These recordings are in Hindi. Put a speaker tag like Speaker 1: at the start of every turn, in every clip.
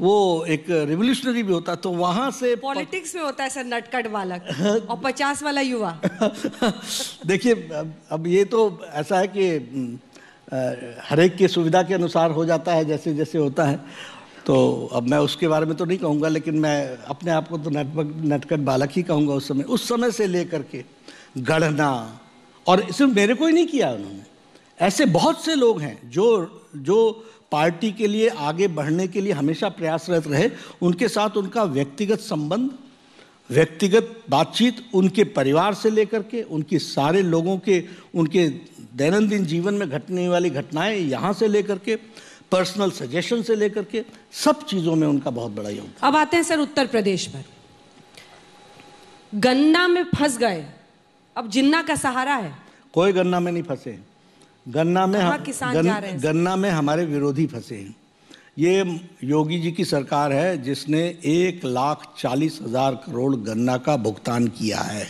Speaker 1: वो एक रिवोल्यूशनरी भी होता तो वहां से पॉलिटिक्स में होता है सर नटकट वाला और पचास वाला युवा देखिए अब ये तो ऐसा है कि हम्म, हर एक की सुविधा के अनुसार हो जाता है जैसे जैसे होता है तो अब मैं उसके बारे में तो नहीं कहूँगा लेकिन मैं अपने आप को तो नटपक नटकट बालक ही कहूँगा उस समय उस समय से लेकर के गढ़ना और सिर्फ मेरे को ही नहीं किया उन्होंने ऐसे बहुत से लोग हैं जो जो पार्टी के लिए आगे बढ़ने के लिए हमेशा प्रयासरत रहे उनके साथ उनका व्यक्तिगत संबंध व्यक्तिगत बातचीत उनके परिवार से लेकर के उनके सारे लोगों के उनके दैनंदिन जीवन में घटने वाली घटनाएं यहाँ से लेकर के पर्सनल सजेशन से लेकर के सब चीज़ों में उनका बहुत बड़ा योग अब आते हैं सर उत्तर प्रदेश पर गन्ना में फंस गए अब जिन्ना का सहारा है कोई गन्ना में नहीं फंसे हैं गन्ना में हम गन, गन्ना में हमारे विरोधी फंसे हैं ये योगी जी की सरकार है जिसने एक लाख चालीस हजार करोड़ गन्ना का भुगतान किया है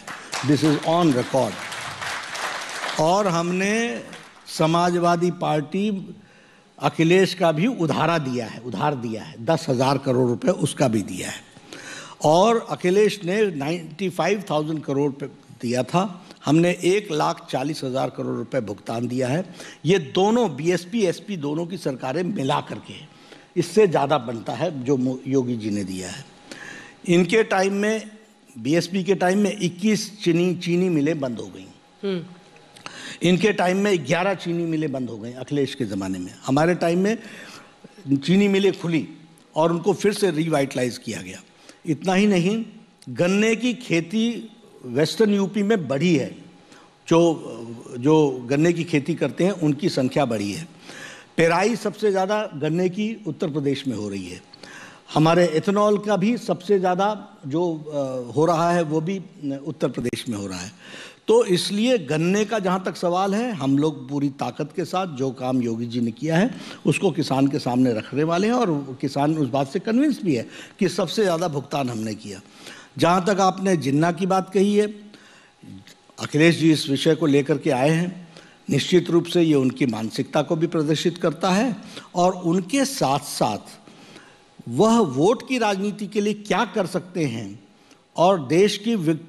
Speaker 1: दिस इज ऑन रिकॉर्ड और हमने समाजवादी पार्टी अखिलेश का भी उधारा दिया है उधार दिया है दस हज़ार करोड़ रुपए उसका भी दिया है और अखिलेश ने नाइन्टी फाइव थाउजेंड करोड़ दिया था हमने एक लाख चालीस हज़ार करोड़ रुपए भुगतान दिया है ये दोनों बीएसपी एसपी दोनों की सरकारें मिला करके इससे ज़्यादा बनता है जो योगी जी ने दिया है इनके टाइम में बीएसपी के टाइम में 21 चीनी चीनी मिलें बंद हो गई हम्म। इनके टाइम में 11 चीनी मिलें बंद हो गई अखिलेश के ज़माने में हमारे टाइम में चीनी मिलें खुली और उनको फिर से रिवाइटलाइज किया गया इतना ही नहीं गन्ने की खेती वेस्टर्न यूपी में बढ़ी है जो जो गन्ने की खेती करते हैं उनकी संख्या बढ़ी है पेराई सबसे ज़्यादा गन्ने की उत्तर प्रदेश में हो रही है हमारे इथेनॉल का भी सबसे ज़्यादा जो हो रहा है वो भी उत्तर प्रदेश में हो रहा है तो इसलिए गन्ने का जहाँ तक सवाल है हम लोग पूरी ताकत के साथ जो काम योगी जी ने किया है उसको किसान के सामने रखने वाले हैं और किसान उस बात से कन्विंस भी है कि सबसे ज़्यादा भुगतान हमने किया जहाँ तक आपने जिन्ना की बात कही है अखिलेश जी इस विषय को लेकर के आए हैं निश्चित रूप से ये उनकी मानसिकता को भी प्रदर्शित करता है और उनके साथ साथ वह वोट की राजनीति के लिए क्या कर सकते हैं और देश की विक्ट